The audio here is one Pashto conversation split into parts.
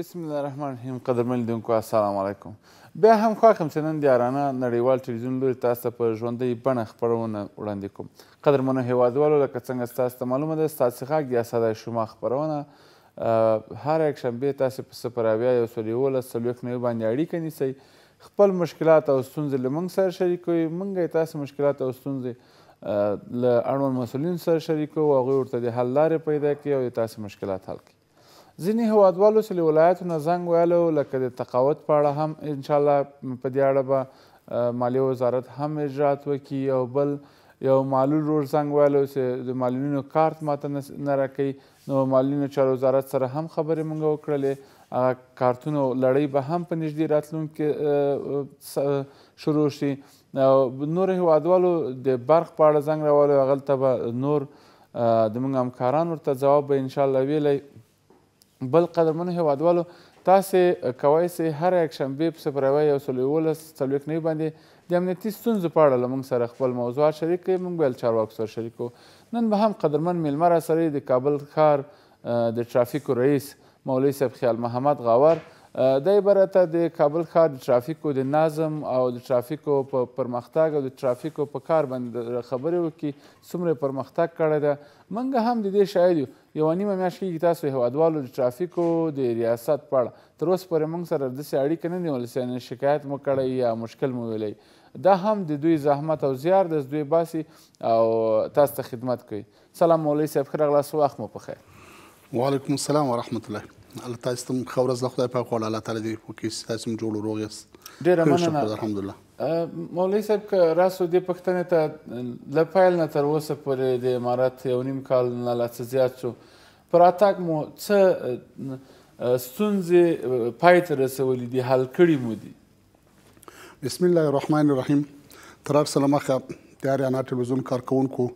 بسم الله الرحمن الرحیم قدرمن لیدونکو السلام علیکم بیا هم خوښ یم چې نن د یارانه نړیوال ټلویزیون لوري تاسو ته په ژوندۍ بڼه خپرونه وړاندې کوم قدرمنو هیوادوالو لکه څنګه ستاسو ته معلومه ده ستاسې غږ یا صدای شما خپرونه هر یک شنبې تاسې په صفر اویا یو سل یولس څلوېښت نوي باندې اړیکه نیسئ خپل مشکلات او ستونزې له موږ سره شریکوئ موږ یې تاسې مشکلات او ستونزې له اړوند مسؤلینو سره شریکوو هغوی ورته د حل لارې پیدا کړي او د تاسې مشکلات حل کړي ځینې هوادوالو چې له ولایاتو نه زنګ ویلو لکه د تقاوت په اړه هم انشاءالله په دې اړه به مالیې وزارت هم اجرات وکړي او بل یو معلول ورور زنګ ویلو چې د معلولینو کارت ماته نه راکوي نو معلولینو چارو وزارت سره هم خبرې موږ وکړلې هغه کارتونو لړۍ به هم په نږدې راتلونکي شروع شي نور هیوادوالو د برق په اړه زنګ راولی هغلته به نور د موږ همکاران ورته ځواب به انشاءالله ویلی بل قدرمنو هیوادوالو تاسې کوی سئ هر یکشنبې په صفر یوه یو سل یولس څلوېښت نوي باندې د امنیتي ستونزو په اړه له موږ سره خپل موضوعات شریک کړئ موږ به یې له چارواکو سره شریک کړو نن به هم قدرمن میلمه راسره د کابل ښار د ټرافیکو رئیس مولوي صاحب خیال محمد غاور دی به راته د کابل ښار د ټرافیکو د نظم او د ټرافیکو په پرمختګ او د ټرافیکو په کار باندې خبرې وکړي څومره پرمختګ کړی ده موږ هم د دې شاید یو یوه نیمه میاشت کېږي تاسو هیوادوالو د ټرافیکو د ریاست په اړه تر اوسه پورې موږ سره داسې اړیکه نه نیول سي شکایت مو کړی یا مشکل مو ویلی دا هم د دوی زحمت او زیار د دوی باسي او تاسو ته خدمت کوي سلام مولوي صاحب ښه راغلاست وخت مو پخیر وعلیکم السلام ورحمت الله الله تاسو ته ښه ورځ د خدای پاک غواړه الله تعالی دې وکړي چې تاسو هم جوړ روغ یاست ډیره مننه الحمدلله مولوی صاحب که راسو دې پښتنې ته له پیل نه تر اوسه پورې د امارت یو نیم کال نه لا څه زیات شو پر اتاک مو څه ستونزې پای ته رسولي دي حل کړي مو دي بسم الله الرحمن الرحیم تر هر سلام مخه د اریانا ټلویزیون کارکونکو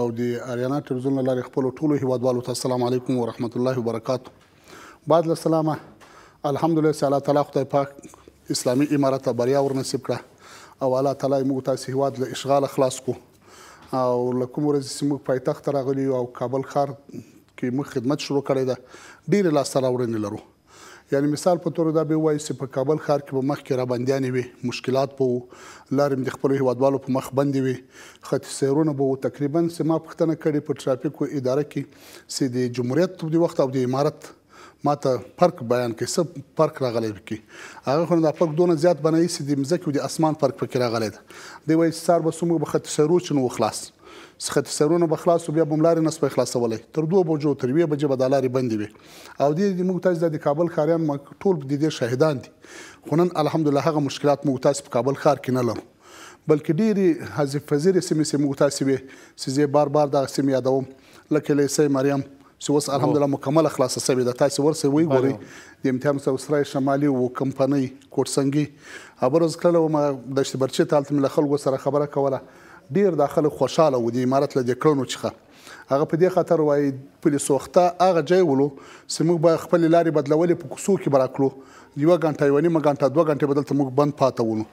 او د اریانا ټلویزیون لارې خپل ټولو هیوادوالو ته السلام علیکم ورحمت الله وبرکاتو بعد له سلامه الحمدلله تعالی تعالی خدای پاک اسلامي امارت ته بریا ورنصیب کړه او الله تعالی موږ تاسو هیواد له اشغال خلاص کو او لکه ورځ سیمو پایتخت راغلی او کابل ښار کې موږ خدمت شروع کړی ده ډیره لاسته راوړنې لرو یعنی مثال په تور دا به وایي چې په کابل ښار کې به مخ کې را بندیانې وي مشکلات په لارې د خپل هوادوالو په مخ باندې وي خط سیرونه به تقریبا سما پختنه کړي په ټرافیکو اداره کې سي د جمهوریت په وخت او د امارت ماته فرق بیان کړي څه فرق راغلی کې هغه خو دا فرق دونه زیات بنایي سي د مزکه او د اسمان فرق پکې راغلی دی دی وایي سار به څومره به خط سرو چنو خلاص څخه سرونه به خلاص بیا بملار نه سپه خلاصولای تر دوه بجو تر وی بجې بدالاري بندي وي او د دې موږ تاسو د کابل کاریان ټول د دې شاهدان دي خو نن الحمدلله هغه مشکلات موږ تاسو په کابل خار کې نه لرو بلکې ډېری حذف فزیر سیمې سیمه تاسو وي سیزه بار بار دا سیمه یادوم لکه لیسې مریم چې اوس الحمدلله مکمل خلاصه سوي ده تاسو ورسره وی ګوري د امتحان سره اسرائیل شمالي او کمپنۍ کوټسنګي خبروز کله ما د شبرچې تالت مل خلکو سره خبره کوله ډیر داخله خوشاله و د امارت له کړنو څخه هغه په دې خاطر وای پولیس وخته هغه ځای ولو سمو به خپل لارې بدلولې په کوسو کې براکلو یو غنټه یو نیمه غنټه دوه غنټه بدلته موږ بند پاتولو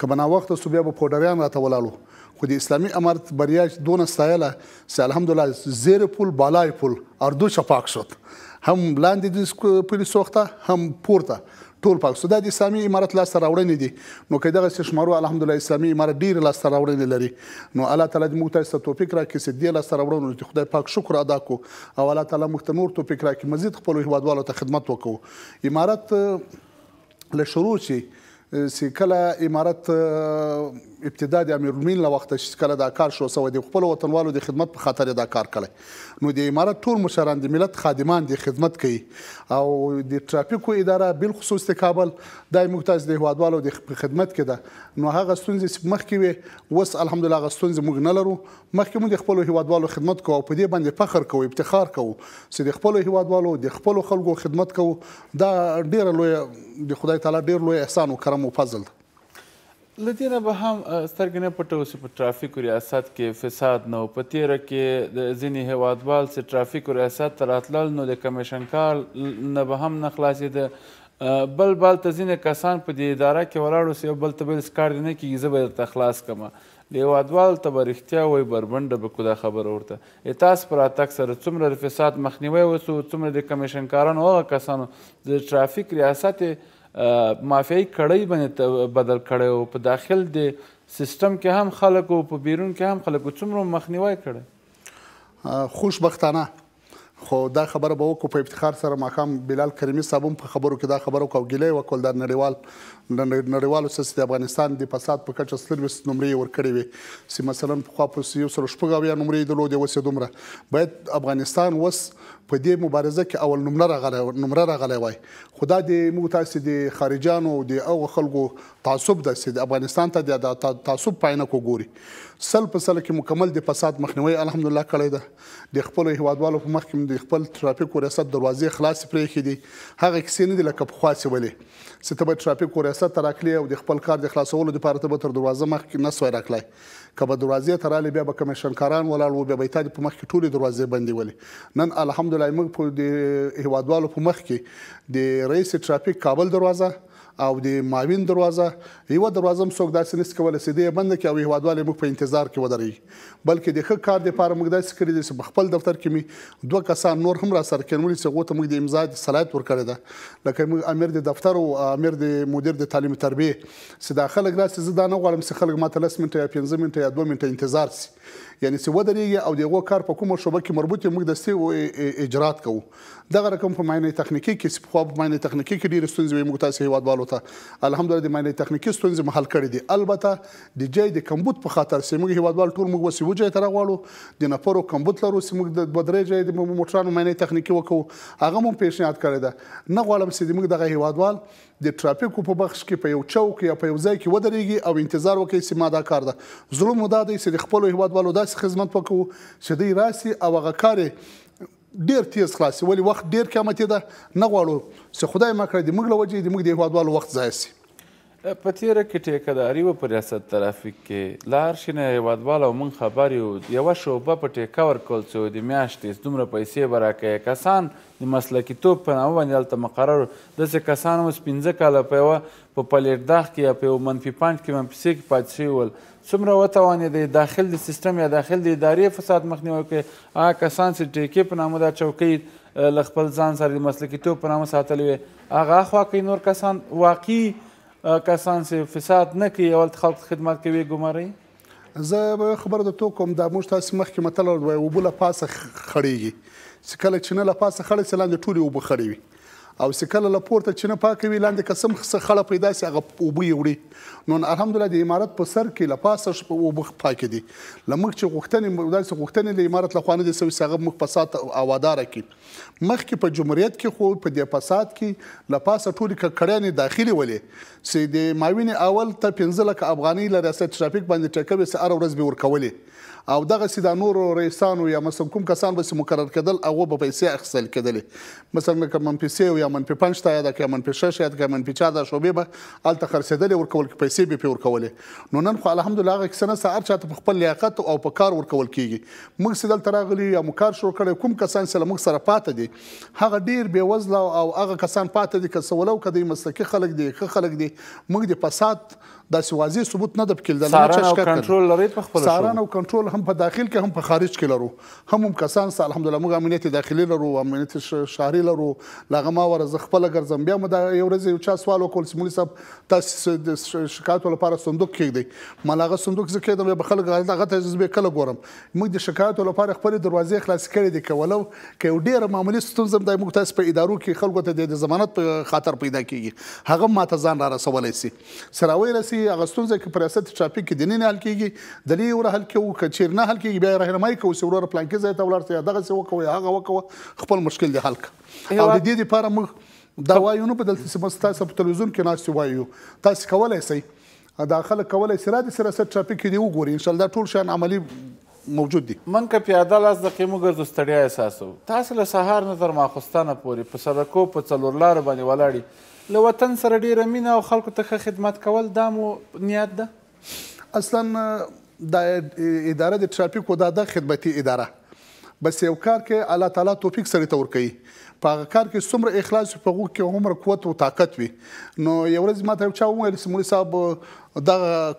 که بنا وخت سو بیا په پودریان راته ولالو خو د اسلامي امارت بریا دون استایله سه الحمدلله زیر پول بالای پول اردو شپاک شد هم لاندې د پولیس وخته هم پورته ټول پاک سو د اسلامي امارت لاسته راوړنې دي نو کې دغه شمارو الحمدلله اسلامي امارت ډیر لاسته راوړنې لري نو الله تعالی دې موږ ته ست توفیق راکړي چې دې لاسته راوړنو ته خدای پاک شکر ادا کو او الله تعالی موږ ته نور توفیق راکړي مزید خپل هیوادوالو ته خدمت وکړو امارت له شروع شي سي کله امارت ابتدا د امیرالمؤمنین له وخته چې کله دا کار شو سو د خپل وطنوالو د خدمت په خاطر دا کار کړي نو د امارت ټول مشران د ملت خادمان د خدمت کوي او د ټرافیکو اداره بل خصوص د کابل د محتاج د هوادوالو د خدمت کې ده نو هغه ستونزې مخکې وي وس الحمدلله هغه ستونزې موږ نه لرو مخکې موږ د خپل هوادوالو خدمت کوو په دې باندې فخر کوو افتخار کوو چې د خپل هوادوالو د خپل خلکو خدمت کوو دا ډیره لوی د خدای تعالی ډیر لوی احسان او کرم هغه مو فضل ده لدینه به هم سترګې نه پټوي چې په ټرافیکو ریاست کې فساد نه و په تیره کې د ځینې هیوادوال چې ټرافیکو ریاست ته راتلل نو د کمیشن کار نه به هم نه خلاصېده بل بل ته ځینې کسان په دې اداره کې ولاړ اوسي یو بل ته ویل کار دې نه کېږي زه به درته خلاص کړم د هیوادوال ته به رښتیا وایي بربنډه به کو دا خبره ورته تاسو په راتګ سره څومره د فساد مخنیوی وسو څومره د کمیشن کارانو هغه کسانو د ټرافیک ریاست یې مافیایي کړۍ باندې بدل کړی او په داخل د سیستم کې هم خلک او په بیرون کې هم خلک څومره مخنیوي کړی خوشبختانه خو دا خبره به وکړو په افتخار سره ماخام بلال کریمي صاحب په خبرو کې دا خبره وکړه ګلې وکول د نړیوال د نړیوالو سیاسي د افغانستان د فساد په کچه سرویس نمرې ورکړې وي چې مثلا په خوا په یو سره شپږ اویا نمرې درلودې اوس یې دومره باید افغانستان وس په دې مبارزه کې اول نمره راغلی نمره راغلی وای خو دا د موږ تاسو د خارجانو او د هغو خلکو تعصب د سید افغانستان ته د تعصب پاینه کو ګوري سل په سل کې مکمل د فساد مخنیوي الحمدلله کړی ده د خپل هوادوالو په مخ کې د خپل ترافیک ریاست دروازې خلاص پرې کړې دي هغه کسې نه دي لکه په خواسي ولې ستبه ترافیک ریاست تراکلی او د خپل کار د خلاصولو لپاره ته تر دروازه مخ کې نه سوای راکلی کبه دروازې تراله بیا به کمیشن کاران ولاړ و بیا به تاسو په مخ کې ټولې دروازې بندي ولې نن الحمدلله الحمدلله موږ په د هوادوالو په مخ کې د رئیس ټرافیک کابل دروازه او د ماوین دروازه یو دروازه هم څوک داسې نس کول سي دی بند کې او هوادوال موږ په انتظار کې ودرې بلکې د ښه کار لپاره موږ داسې کړی دي چې خپل دفتر کې می دوه کسان نور هم را سره کړمول چې غوته موږ د امضا د صلاحیت ورکړی ده لکه موږ امیر د دفتر او امیر د مدیر د تعلیم تربیه سي داخله غواړم چې زه دا نه غواړم چې خلک ماته 10 منټه یا 15 منټه یا 2 منټه انتظار سي یعنی چې ودرېږي او دغه کار په کومه شوبه کې مربوط موږ د سیو اجرات کوو دغه رقم په معنی تخنیکی کې چې په معنی تخنیکی کې ډېر ستونزې موږ تاسو هیوادوالو ته الحمدلله د معنی تخنیکی ستونزې محل کړې دي البته د جای د کمبود په خاطر چې موږ هیوادوال ټول موږ وسیو جای تر غواړو د نفرو کمبود لرو چې موږ د بدرې جای د موټرانو معنی تخنیکی وکړو هغه مو پیشنهاد کړی دا نه غواړم چې موږ دغه هیوادوال د ټرافیکو په بخش کې په یو چوک یا په یو ځای کې ودرېږي او انتظار وکړي چې ما دا کار ده زړه مو دا دی چې د خپل هیوادوالو داسې خدمت وکړو چې دوی راسي او هغه کار ډیر تیز خلاصي ولی وخت ډیر قیمتي ده نه غواړو چې خدای ما کړی د موږ له وجې د موږ د هیوادوالو وخت ضایع شي په تیره کې ټیکهداري وه په ریاست ترافیک کې له هر شي نه هېوادوال او موږ خبر یو یوه شعبه په ټیکه ورکول سوې د میاشتې دومره پیسې به راکوې کسان د مسلکیتوب په نامه باندې هلته مقرر داسې کسان اوس پنځه کاله په یوه په پلیټداغ کې یا په یو منفي پنج کې منفسې کې پاتې شوي ول څومره وتوانېدی داخل د سیستم یا داخل د ادارې فساد مخنیوی کړي هغه کسان چې ټیکې په نامه دا چوکۍ له خپل ځان سره د مسلکیتوب په نامه ساتلې وې هغه اخوا کوي نور کسان واقعي کسان چې فساد نه کوي اول خلک خدمت کوي ګماري زه به خبر د تو کوم دا موږ تاسو مخکې متل وای وبو له پاسه خړېږي چې کله چې نه له پاسه خړې سلاندې ټولې وبو خړې وي او سکل له پورته چې نه پاکوي لاندې قسم خړه پیدا سي هغه اوبه وړي نو الحمدلله د امارت په سر کې لپاسه شپ او بخ پاک دي لمخ چې غوښتنې داسې غوښتنې د امارت له خوانه د سوي سغه مخ فساد او واداره کې مخکې په جمهوریت کې خو په دې فساد کې لپاسه ټول کړهنې داخلي ولې سي د ماوینه اول ته 15 لک افغاني لریاست ټرافیک باندې ټکوي سره ورځ به ورکولې او دغه سي د نورو رئیسانو یا مثلا کوم کسان به مقرر کدل او به پیسې اخیستل کدلې مثلا کوم پیسې یا من په پنځ تا یا د من په شش یا د من په چا د شوبې به الته خرڅېدل ورکول پیسې به پور کولې نو نن خو الحمدلله هغه کسنه سار چاته په خپل لیاقت او په کار ورکول کیږي موږ سیدل تراغلی یا مکار شو کړي کوم کسان سره موږ سره پاتې دي هغه ډیر بې وزله او هغه کسان پاتې دي کسولو کدي مسلکي خلک دي خلک دي موږ د فساد داسې واضح ثبوت نه د پکې د سارن او کنټرول لري په خپل سارن او کنټرول هم په داخل کې هم په خارج کې لرو هم هم کسان سه الحمدلله موږ امنیت داخلي لرو امنیت شهري لرو لغه ما ورز خپل ګرځم بیا مده یو ورځ یو چا سوال وکول سیمون صاحب تاسو د شکایت لپاره صندوق کې دی ملغه صندوق زکه د بخل غلطه غته زبې کله ګورم موږ د شکایت لپاره خپل دروازې خلاص کړې دي کولو که یو ډیر معمولی ستونزه د موږ تاسو په ادارو کې خلکو ته د ضمانت خاطر پیدا کیږي هغه ماته ځان را رسولای سي سراوي رسي سي هغه ستونزه کې پریاست چاپی کې دنه نه حل کیږي د لې ور حل کوي کچیر نه حل کیږي بیا راهنمای کوي سورور پلان کې ځای ته ولرته دغه څه وکوي هغه وکوي خپل مشکل دی حل او د دې لپاره موږ دا وایو نو په دلته سم تاسو په تلویزیون کې ناشته وایو تاسو کولای سئ داخله کولای سي را د سیاست چاپی کې دی وګوري ان شاء الله ټول شان عملی موجود دي من که پیاده لاس د قیمو ګرځو ستړیا احساسو تاسو له سهار نه تر ماخوستانه پورې په سرکو په څلور لارو باندې ولاړی له وطن سره ډیره مینه او خلکو ته خدمت کول دا مو نیت ده اصلا د اداره د ټرافیکو دا د خدمتي اداره بس یو کار کې الله تعالی توفیق سره تور کوي په هغه کار کې څومره اخلاص په غو کې عمر قوت او طاقت وي نو یو ورځ ما ته چا وویل سمولي صاحب دا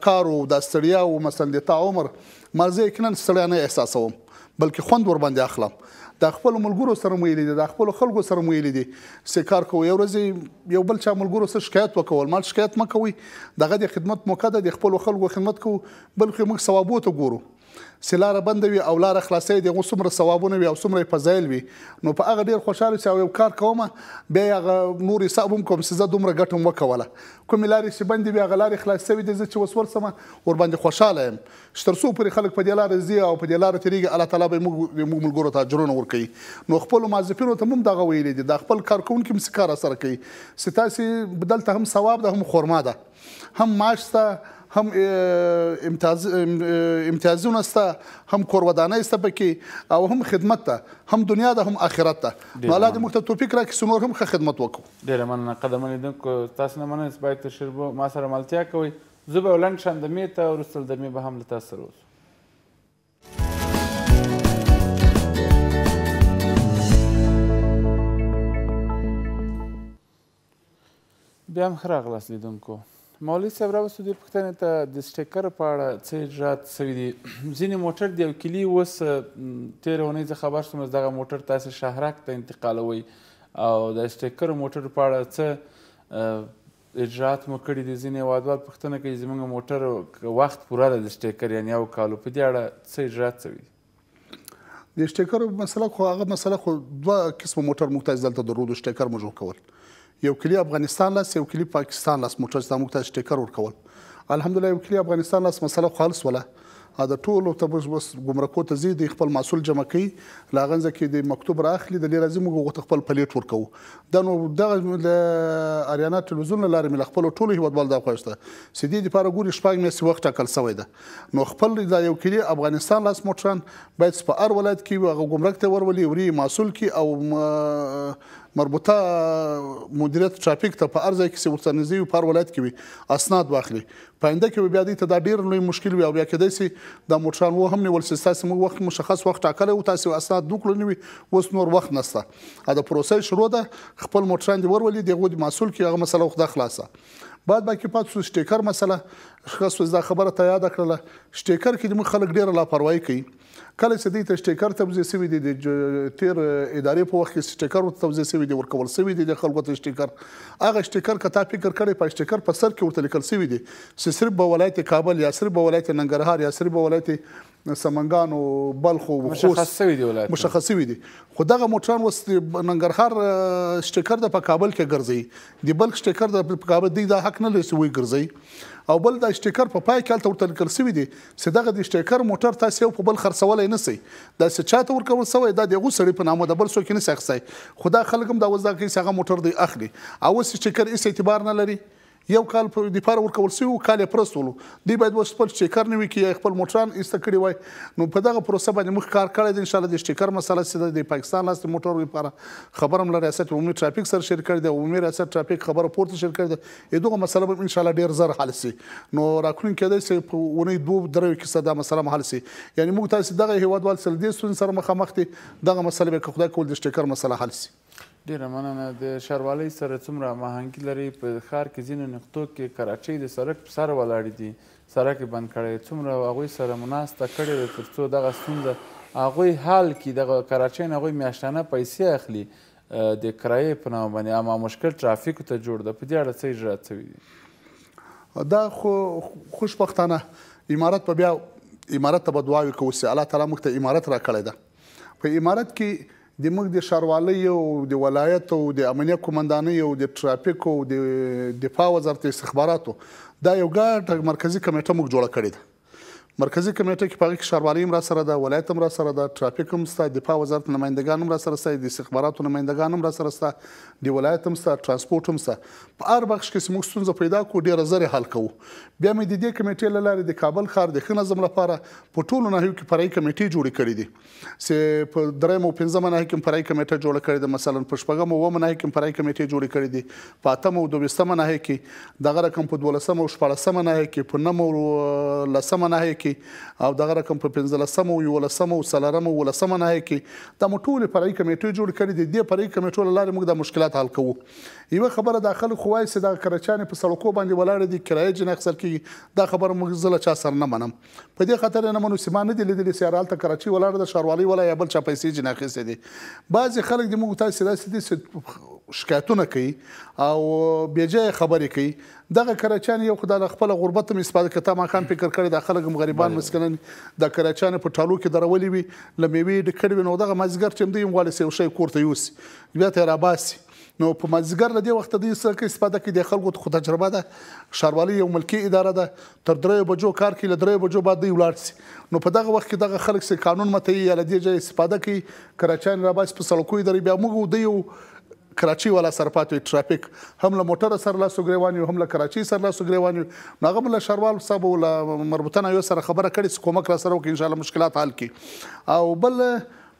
کار او د ستړیا او مثلا د تا عمر مرزه کینن ستړیا نه احساسوم بلکې خوند ور باندې اخلم د خپل ملګرو سره مو ویلي د خپل خلکو سره مو ویلي دي چې کار کوي یو ورځ یو بل چا ملګرو سره شکایت وکول مال شکایت مکوي دغه د خدمت موقع د خپل خلکو خدمت کو بل خو موږ ثوابو ته ګورو سلاره بندوي او لار خلاصې دغه څومره ثوابونه وي او څومره فضایل وي نو په هغه ډیر خوشاله شاو یو کار کوم بیا هغه نور حساب هم کوم سزا دومره ګټم وکوله کوم لارې چې بندې بیا هغه لارې خلاصې وي د چې وسور سم ور باندې خوشاله یم شترسو پر خلک په دې لار زی او په دې لار تریګ الله تعالی به موږ ملګرو ته اجرونه ورکړي نو خپل مازفینو ته هم دغه ویلې دي د خپل کارکونکو مسکار سره کوي ستاسي بدلته هم ثواب ده هم خورما ده هم ماش ته هم امتیاز امتیازونه ستا هم کورودانه ستا پکې او هم خدمت ته هم دنیا ده هم آخرت ته نو الله دې موږ ته توفیق راکړي چې نور هم ښه خدمت وکړو ډېره مننه قدم لیدونکو تاسو نه مننه چې باید تشربو ما سره ملتیا کوئ زه به یو لنډ شندمې ته وروسته دمې به هم له تاسو سره اوسو بیا هم ښه راغلاست لیدونکو مولوي صاحب راوستو دې پوښتنې ته د سټیکر په اړه څه اجرات سوي دي ځینې موټر د یو کلي اوس تېرې اونۍ زه خبر شوم دغه موټر تاسې شهرک ته انتقالوئ او د سټیکر موټر په اړه څه اجرات مو کړي دي ځینې هېوادوال پوښتنه کوي زموږ موټر وخت پوره ده د سټیکر یعنې یو کالو په دې اړه څه اجرات سوي دي د سټیکر مسله خو هغه مسله خو دوه قسم موټر موږ ته دلته درلود سټیکر موږ کول یو کلی افغانستان لاس یو کلی پاکستان لاس موټر چې موږ ته سټیکر ورکول الحمدلله یو کلی افغانستان لاس مسله خالص ولا دا ټول ته بس ګمرکو ته زی د خپل محصول جمع کوي لاغنځ کې د مکتوب راخلی د لري زموږ غوته خپل پلیټ ورکو دا نو دغه د اریانا ټلویزیون لارې مل خپل ټول هیواد بل دا خوښته سیدی د پاره ګوري شپږ میاشتې وخت ټاکل شوی ده نو خپل دا یو کلی افغانستان لاس موټران باید په ار ولایت کې غومرک ته ورولي وري محصول کې او مربوطه مدیریت ټرافیک ته په ارزه کې ورته نږدې یو پر ولایت کې وي اسناد واخلي پاینده کې بیا دې ته دا ډیر لوی مشکل وي او بیا کېدای شي د موټران و هم نیول سي تاسو موږ وخت مشخص وخت ټاکلی او تاسو اسناد دوکړو نه وي اوس نور وخت نشته ا د پروسې شروع ده خپل موټران دی ورولې دی غوډ مسول کې هغه مسله خدا خلاصه بعد باقي پاتسو سټیکر مسله خاصو دا خبره ته یاد کړله سټیکر کې موږ خلک ډیره لاپروايي کوي کله چې دې سټیکر تبزې سوي دي د تیر ادارې په وخت کې سټیکر تبزې سوي دي ورکول سوي دي د خلکو ته سټیکر هغه سټیکر کته فکر کړي په سټیکر په سر کې ورته لیکل سوي دي چې صرف په ولایت کابل یا صرف په ولایت ننګرهار یا صرف په ولایت سمنګانو بلخ او مشخصوي دي ولایت مشخصوي دي خو دغه موټران وس ننګرهار سټیکر د په کابل کې ګرځي دی بلخ سټیکر د په کابل دی دا حق نه لري سوی ګرځي او بل دا سټیکر په پای کې تل ورته کړسوي دي چې دغه د سټیکر موټر تاسو په بل خرڅولای نه سي دا چې چاته ورکول سوی دا دغه سړی په نامه د بل څوک نه سي خدای خلګم دا وځه کې څنګه موټر دی اخلي او سټیکر هیڅ اعتبار نه لري یو کال پر د پاره ورکول سي او کال پرسولو دی باید وس خپل چیکر نه وي کې خپل موټران ایسته کړی وای نو په دغه پروسه باندې مخ کار کړی دی ان شاء الله د چیکر مسله سي د پاکستان لاس موټر لپاره خبرم لري ریاست عمومي ټرافیک سره شیر کړی دی عمومي ریاست ټرافیک خبر پورته شیر کړی دی دغه مسله به ان شاء الله ډیر زر حل سي نو راکړون کېدای سي په ونې دوه درو کې صدا مسله حل سي یعنی موږ تاسو دغه هیوادوال سره د سون سره مخامخ دي دغه مسله به خدای کول د چیکر مسله حل سي ډیره مننه د ښاروالۍ سره څومره هماهنګي لري په ښار کې ځینو نقطو کې کراچۍ د سړک په سر ولاړې دي سړک یې بند کړی څومره هغوی سره مناسته کړې ده تر څو دغه ستونزه هغوی حال کې دغه کراچۍ نه هغوی میاشتانه پیسې اخلي د کرایې په نامه باندې اما مشکل ترافیکو ته جوړ ده په دې اړه څه اجرات شوي دي دا خو خوشبختانه امارت په بیا امارت ته به دعاوې کوو الله تعالی موږ ته امارت راکړی ده په امارت کې د موږ د شاروالۍ او د ولایت او د امنیه کمانډانۍ او د ټرافیک او د دفاع وزارت استخباراتو دا یو ګډ مرکزی کمیټه موږ جوړه کړې ده مرکزی کمیټه کې پاره کې شاروالي هم را سره ده ولایت هم را سره ده ټرافیک هم ستا دفاع وزارت نمائندګان هم را سره ستا د استخباراتو نمائندګان هم را سره ستا د ولایت هم ستا ترانسپورت هم ستا په هر بخش کې موږ ستونزه پیدا کو ډیره زر حل کوو بیا مې د دې کمیټې له لارې د کابل ښار د ښه نظم لپاره په ټولو ناحیو کې فرعي کمیټې جوړې کړې دي چې په درېم او پنځم ناحیه کې فرعي کمیټه جوړه کړې ده مثلا په شپږم او اووم ناحیه کې فرعي کمیټې جوړې کړې دي په اتم او دویستم ناحیه کې دغه رقم په دولسم او شپاړسم ناحیه کې په نم او لسم ناحیه کې کې او دغه رقم په 15 او 11 او 13 او 11 نه کې د مټول پرې کمیټې جوړ کړې دي د پرې کمیټو لاره موږ د مشکلات حل کوو یو خبره داخله خوای سي د کرچانې په سړکو باندې ولاړ دي کرایې جن اخسر کې دا خبره موږ زله چا سر نه منم په دې خاطر نه منو سیمان دي لیدل سیرال ته کراچي ولاړ د شاروالي ولا یا بل چا پیسې جن اخسر دي بعضي خلک د موږ تاسو داسې شکایتونه کوي او بیجای خبرې کوي دغه کراچیان یو خدای خپل غربت مې استفاده کړه ما خام فکر کړی د خلک غریبان مسکنن د کراچیان په ټالو کې درولې وي لمېوي د کډوي نو دغه مازګر چې دوی مغول سي او شی کورته یوس بیا ته را باسي نو په مازیګر له دې وخت د سکه استفاده کې د خلکو خو تجربه ده شاروالي یو ملکی اداره ده تر درې بجو کار کوي له درې بجو بعد دی ولاړ سي نو په دغه وخت کې دغه خلک سي قانون مته یا له دې ځای استفاده کوي کراچان راباس په سړکو درې بیا موږ د یو کراچي والا سرپاتوي ټرافیک هم له موټر سره لا سګریوان یو هم له کراچي سره لا سګریوان یو ناغه مل شروال صاحب ول مربوطنه یو سره خبره کړي کومک را سره وکړي ان شاء الله مشکلات حل کړي او بل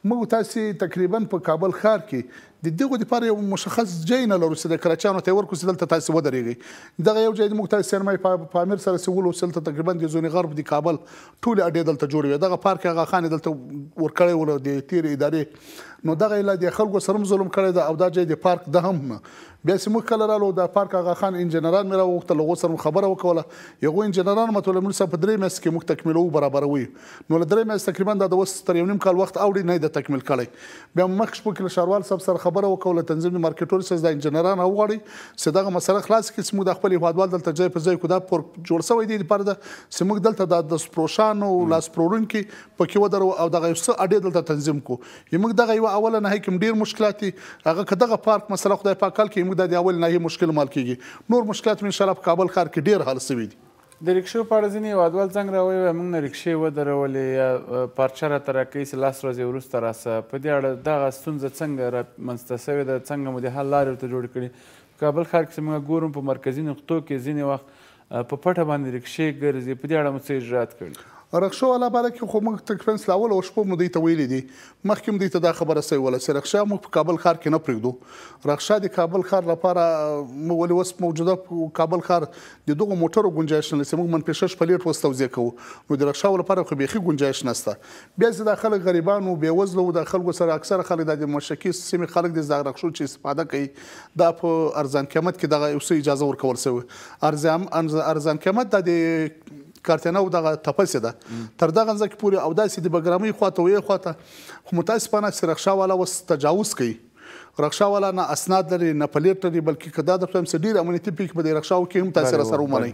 موږ تاسو تقریبا په کابل ښار کې د دغه لپاره یو مشخص ځای نه لرو چې د کراچانو ته ورکو دلته تاسو ودرېږي دغه یو ځای د موږ تاسو سرمای پامیر سره سول وسل ته تقریبا د زونې غرب د کابل ټول اډې دلته جوړوي دغه پارک هغه خان دلته ورکړی ول د تیر ادارې نو دغه اله د خلکو سره ظلم کړی دا او دا جې د پارک د هم بیا سم کله رالو د پارک هغه خان انجنيران مې راوخت لغو سره خبره وکوله یو انجنيران متول موږ سره په درې مېس کې موږ تکمیلو برابروي نو له درې مېس تقریبا د وس تر یو نیم کال وخت اوړي نه د تکمیل کړی بیا مخ شپه کې شاروال سب سره خبره وکوله تنظیم مارکیټور سره د انجنيران او غړي صدغه مسله خلاص کړي سمو د خپل هوادوال دلته ځای په ځای کو دا پور جوړ سوی دی پر د سمو دلته د سپروشان او لاس پرورونکو پکې ودرو او دغه څه اډې دلته تنظیم کو یمګ دغه اول اول نه کوم ډیر مشکلات هغه کدغه پارک مسله خدای پاک کال کې موږ د اول نه مشکل مال کیږي نور مشکلات ان شاء الله په کابل ښار کې ډیر حل شوي دي د ریکشو په اړه ځینې وادوال څنګه راوي موږ نه ریکشې ودرولې یا پارچه راته راکوي چې لاس ورځې وروسته راسه په دې اړه دغه ستونزه څنګه رامنځته سوې ده څنګه مو د حل لارې ورته جوړې کړي کابل ښار کې موږ ګورم په مرکزي نقطو کې ځینې وخت په پټه باندې ریکشې ګرځي په دې اړه مو څه اجرات کړي رخصو علا باره کې خو موږ تقریبا سلاول او شپه مودې ته ویلې دي مخکې مودې ته دا خبره سوي ولا سره رخصه موږ په کابل ښار کې نه پرېږدو رخصه د کابل ښار لپاره مولې وس موجوده کابل ښار د دوه موټرو گنجائش نه سمو من پېښش پلیټ وستوځي کوو نو د رخصه لپاره خو بيخي گنجائش نشته بیا زه د خلک غریبانو بې وزلو د خلکو سره اکثره خلک د مشکی سیمه خلک د زغ رخصو چې استفاده کوي دا په ارزان قیمت کې دغه اوسې اجازه ورکول سوی ارزان ارزان قیمت د کارتنه او دغه تپسې ده تر دغه ځکه پورې او داسې د بګرامي خواته وې خواته خو متاسفانه سرخښه والا وس تجاوز کوي رخصه ولا نه اسناد لري نه پلیټ لري بلکې کدا د پم سډیر امنیتي پیک په دې رخصه کې هم تاثیر سره ومني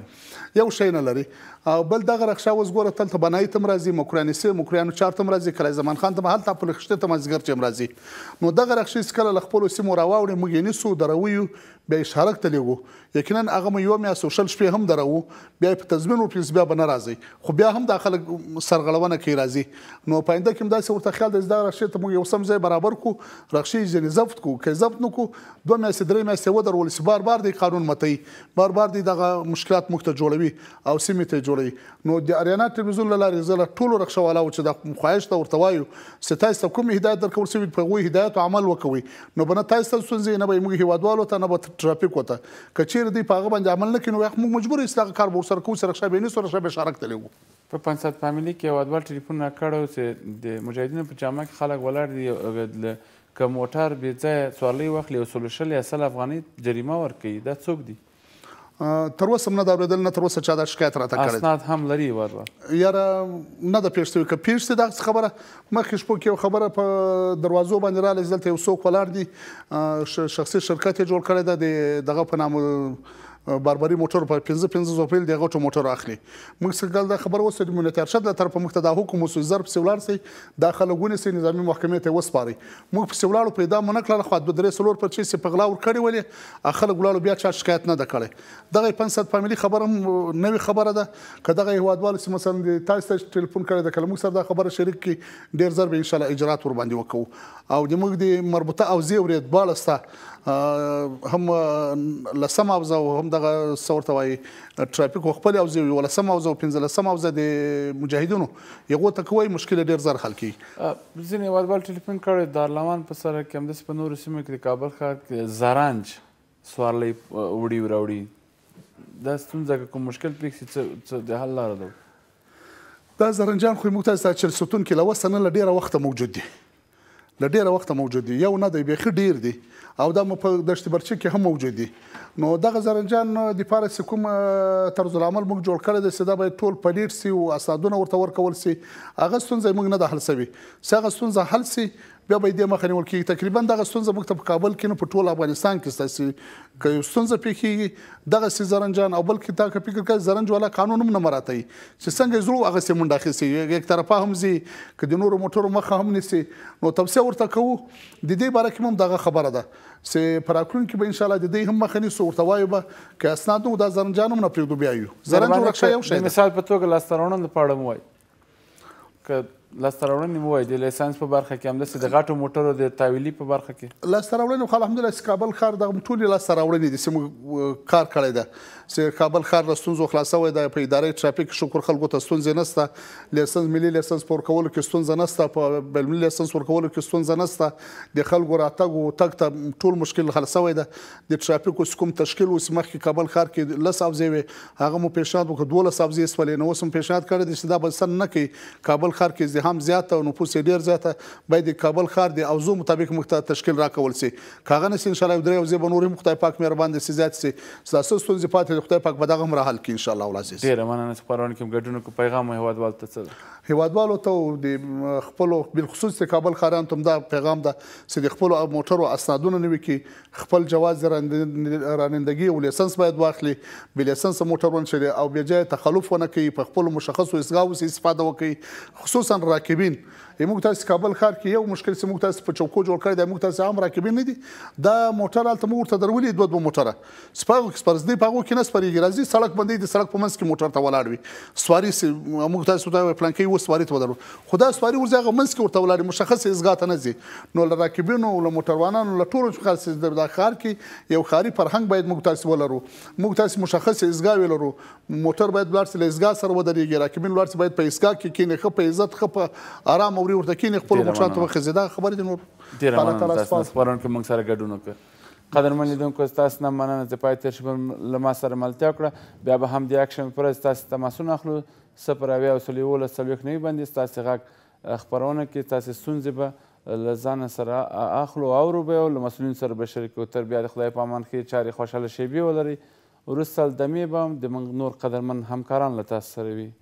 یو شی نه لري او بل دغه رخصه وزګوره تل ته بنای تم راځي مکرانسي مکرانو چار تم راځي کله زمان خان ته محل ته په لخصه تم ازګر چم راځي نو دغه رخصه سکل خپل سیمو راوړي موږ یې نسو دروي به شارک ته لګو یقینا هغه یو میا سوشل شپې هم درو بیا په تضمین او پرنسبیا بنه راځي خو بیا هم داخله سرغړونه کوي راځي نو پاینده کوم داسې ورته خیال د زړه رخصه ته موږ یو سم ځای برابر کو رخصه یې زفت کو کوو که ضبط نکو دوه میاشتې درې میاشتې ودرول سي بار بار د قانون متي بار بار د دغه مشکلات مخته جوړوي او سیمه ته جوړوي نو د اریانا تلویزیون لاره زله ټولو رخصواله چې د مخایش ته ورته وایو ستاسو کوم هدایت درکول سي په غوي هدایت او عمل وکوي نو بنه تاسو سنځي نه به موږ هوادوالو ته نه به ټرافیک وته کچیر دی پاغه باندې عمل نه کینو موږ مجبور یو ستغه کار ورسره کوو سره شبې نه سره شبې شارک تلو په 500 فامیلی کې یو ډول ټلیفون نه کړو چې د مجاهدینو په جامه کې خلک ولاړ دي که موټر بې ځایه څوارلۍ واخلي یو سلو شل یا سل افغانۍ جریمه ورکوي دا څوک دي تر اوسه نه دا اورېدل نه تر اوسه چا دا شکایت راته کړی اسناد هم لري ورور یاره نه ده پېښ شوي که پېښ شي دغسې خبره مخکې شپو کې یو خبره په دروازو باندې راغله دلته یو څوک ولاړ دي شخصي شرکت یې جوړ کړی ده د دغه په نامو باربري موټر په 15 15 زوپیل دغه ټو موټر اخلي موږ څنګه دا خبر وسو د مونږ ته ارشد له طرفه موږ ته د حکومت سو ضرب سولار سي د خلګونی سي نظامی محکمې ته وسپاري موږ په سولاړو پیدا مونږ کړل خو د درې سلور پر چی سي پغلا ور کړی ولې خلګ ګلالو بیا چا شکایت نه کړي دغه 500 فاميلي خبرم نوې خبره ده کداغه هوادوال سي مثلا د تاسو ټلیفون کړی د کلمو سره دا خبره شریک کی ډیر ضرب ان شاء الله اجرات ور باندې وکړو او د موږ د مربوطه او زیورې بالاست هم لسم او زو هم دغه سورته وای ټرافیک خپل او زو ولسم او زو 15 لسم او زو د مجاهدونو یغو ته کوي مشکل ډیر زر حل کی ځینې وادبال ټلیفون کړي دارلمان په سره کې هم د سپنور سیمه کې کابل ښار کې زرانج سوارلې وړي وراوړي دا ستونزه کوم مشکل پېښې څه د حل لار ده دا زرنجان خو موږ ته چې ستون کې لوسنه لډیره وخت موجود دي د ډیره وخت موجود دي یو نه دی بیخي ډیر دي او دا په دشت برچه کې هم موجود دي نو دغه زرنجان د پاره سکوم طرز العمل موږ جوړ کړی د سدا باید ټول پلیټ سي او اسادونه ورته ورکول سي هغه ستونزه موږ نه د حل سوي څنګه ستونزه حل سي بیا به دې مخه نیول کیږي تقریبا دغه ستونزه موږ ته په کابل کې نه په ټول افغانستان کې ستاسي کوي ستونزه پیخي دغه سي زرنجان او بلکې دا فکر کوي زرنج ولا قانون هم نه مراتای چې څنګه زرو هغه سي مونډه خسي یو طرفه هم زی کدي نور موټر مخه هم نسی نو تبصه ورته کوو د دې باره کې هم دغه خبره ده سه پراکلون کې به ان شاء الله د دې هم مخني سورته وایو به که اسناد نو د زرنجانم نه پریدو بیا یو زرنج ورکشه یو شی مثال په توګه لاسترونن په اړه مو وایي که لاسته راوړنې مو وایي د لایسنس په برخه کې همداسې د غټو موټرو د تاویلي په برخه کې لاسته راوړنې خو الحمدلله کابل ښار دغه ټولې لاسته راوړنې دي چې موږ کار کړی ده چې کابل ښار له ستونزو خلاصوی دی په ادارې ټرافیک شکر خلکو ته ستونزې نشته لایسنس ملي لایسنس په ورکولو کې ستونزه نشته په بینالمللي لایسنس ورکولو کې ستونزه نشته د خلکو راتګ او تګ ته ټول مشکل خلاصوی ده د ټرافیکو کوم تشکیل اوس مخکې کابل ښار کې لس افزې وې هغه مو پیشنهاد وکړ دوه لس افزې سولې نو اوس هم پیشنهاد کړی دی چې دا به سن نه کوي کابل ښار کې هم زیات او نفوس ډیر زیات باید د کابل ښار د اوزو مطابق مخته تشکیل راکول سي کاغه نه ان شاء الله درې او زیب نور مخته پاک مهربان دي زیات سي تاسو ستونزې پاتې خدای پاک به دغه هم را حل کړي ان شاء الله ولعزیز ډیر مننه خبرونه کوم ګډونکو پیغام هیوادوالو ته څه هیوادوالو ته د خپل بل خصوص د کابل خاران تم دا پیغام ده چې د خپل موټرو اسنادونه نوي کې خپل جواز رانندګي او لیسنس باید واخلي بل لیسنس موټرونه چې او بیا تخلف ونه کوي په خپل مشخصو اسغاو سي استفاده وکړي خصوصا راکبین موږ تاسو کابل ښار کې یو مشکل سم موږ تاسو په چوکو جوړ کړی د موږ تاسو هم راکبین نه دي دا موټر الته موږ ته درولې دوه دوه موټره سپاغو کې سپرځدې پاغو کې نه سپریږي راځي سړک باندې د سړک په منځ کې موټر ته ولاړ وي سواری موږ تاسو ته پلانکی و سواری ته ودرو خدا سواری ورځه منځ کې ورته ولاړ مشخص ازګات نه زی نو راکبینو له موټروانانو له ټولو څخه خاص د ښار کې یو خاري فرهنګ باید موږ تاسو ولرو موږ تاسو مشخص ازګا ولرو موټر باید بلارس له ازګا سره ودرېږي راکبین بلارس باید په اسکا کې کې نه خپ عزت خپ په آرام اوري ورته کینې خپل مشرانو ته خزیدا خبرې دي نور ډیر مننه تاسو خبرونه کې موږ سره ګډون وکړ قدرمن لیدونکو تاسو نه مننه چې پای تر شپه له ما سره ملتیا کړه بیا به هم د اکشن پر تاسو تماسونه اخلو صفر اویا او سلیولس څلوېښت نوي باندې ستاسې غږ خپرونه کې تاسې ستونزې به له ځان سره اخلو اورو به او له مسؤلینو سره به شریکو تر بیا د خدای په امان کې چارې خوشحاله شیبې ولري وروسته دمې به هم د نور قدرمن همکاران له تاسو سره وي